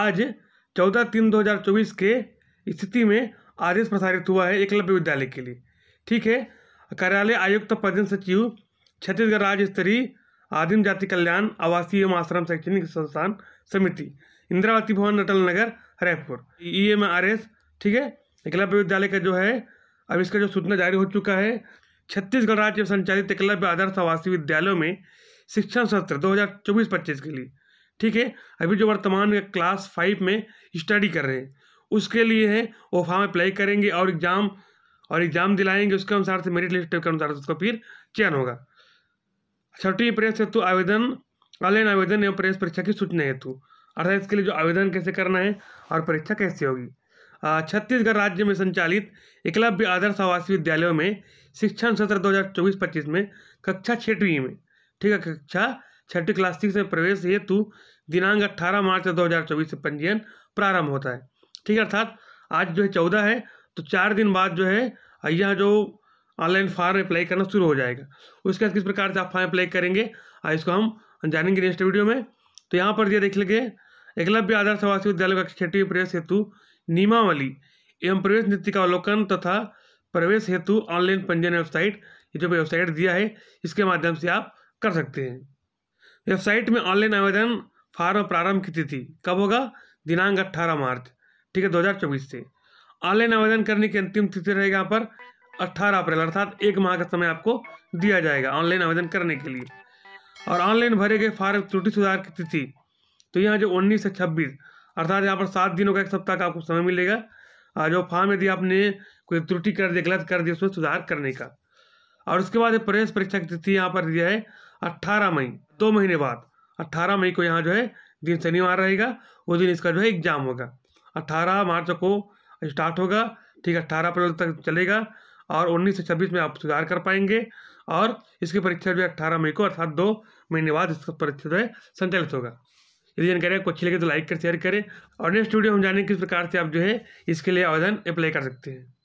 आज चौदह तीन दो हजार चौबीस के स्थिति में आदेश प्रसारित हुआ है एकलव्य विद्यालय के लिए ठीक है कार्यालय आयुक्त प्रधान सचिव छत्तीसगढ़ राज्य स्तरीय आदिम जाति कल्याण आवासीय एवं आश्रम शैक्षणिक संस्थान समिति Indiravati Bhawan Atal Nagar Raipur E M R S ठीक है एकलव्य विद्यालय का जो है अब इसका जो सूचना जारी हो चुका है छत्तीसगढ़ राज्य संचालित एकलव्य आदर्श आवासीय विद्यालयों में शिक्षण सत्र दो हज़ार चौबीस पच्चीस के लिए ठीक है अभी जो वर्तमान में क्लास फाइव में स्टडी कर रहे हैं उसके लिए है वो फॉर्म अप्लाई करेंगे और एग्ज़ाम और एग्ज़ाम दिलाएंगे उसके अनुसार से मेरिट लिस्ट के अनुसार से उसका फिर चयन होगा छठी अच्छा, तो प्रेस हेतु आवेदन ऑनलाइन आवेदन एवं प्रेस परीक्षा की सूचना हेतु अर्थात इसके लिए जो आवेदन कैसे करना है और परीक्षा कैसे होगी छत्तीसगढ़ राज्य में संचालित एकलव्य आदर्श आवासीय विद्यालयों में शिक्षण सत्र 2024-25 में कक्षा छठवीं में ठीक है कक्षा छठी क्लास सिक्स में प्रवेश हेतु दिनांक अट्ठारह मार्च दो हज़ार चौबीस से पंजीयन प्रारंभ होता है ठीक है अर्थात आज जो है चौदह है तो चार दिन बाद जो है यह जो ऑनलाइन फॉर्म अप्लाई करना शुरू हो जाएगा उसके बाद किस प्रकार से आप फॉर्म अप्लाई करेंगे आज इसको हम जानेंगे नेक्स्ट वीडियो में तो यहाँ पर यह देख लेंगे एकलव्य आदर्श आवासीय विद्यालय का छठी प्रवेश हेतु नियमावली एवं प्रवेश नीति का अवलोकन तथा प्रवेश हेतु ऑनलाइन पंजीयन वेबसाइट ये जो वेबसाइट दिया है इसके माध्यम से आप कर सकते हैं वेबसाइट में ऑनलाइन आवेदन फार्म प्रारंभ की तिथि कब होगा दिनांक अट्ठारह मार्च ठीक है 2024 से ऑनलाइन आवेदन करने की अंतिम तिथि रहेगा यहाँ पर अट्ठारह अप्रैल अर्थात एक माह का समय आपको दिया जाएगा ऑनलाइन आवेदन करने के लिए और ऑनलाइन भरे गए फार्म त्रुटि सुधार की तिथि तो यहाँ जो उन्नीस से छब्बीस अर्थात यहाँ पर सात दिनों का एक सप्ताह का आपको समय मिलेगा और जो फार्म यदि आपने कोई त्रुटि कर दी गलत कर दी उसमें सुधार करने का और उसके बाद प्रवेश परीक्षा की तिथि यहाँ पर दिया है अट्ठारह मई दो महीने बाद अट्ठारह मई को यहाँ जो है दिन शनिवार रहेगा उस दिन इसका जो है एग्ज़ाम होगा अट्ठारह मार्च को स्टार्ट होगा ठीक है अट्ठारह अप्रैल तक चलेगा और उन्नीस से छब्बीस में आप सुधार कर पाएंगे और इसकी परीक्षा जो है अट्ठारह मई को अर्थात दो महीने बाद इसका परीक्षा जो है संचालित होगा यदि जानकारी आपको अच्छी लगे तो लाइक कर शेयर करें और नेक्स्ट वीडियो हम जाने किस प्रकार से आप जो है इसके लिए आवेदन अप्लाई कर सकते हैं